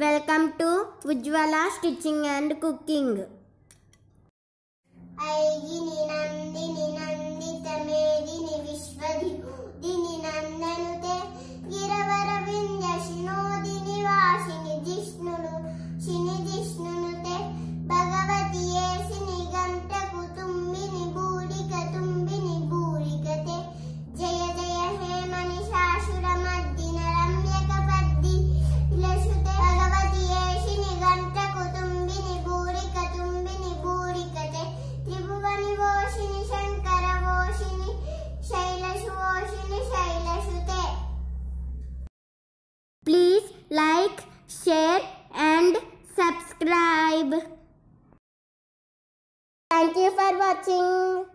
Welcome to Ujjwala Stitching and Cooking. I like, share and subscribe. Thank you for watching.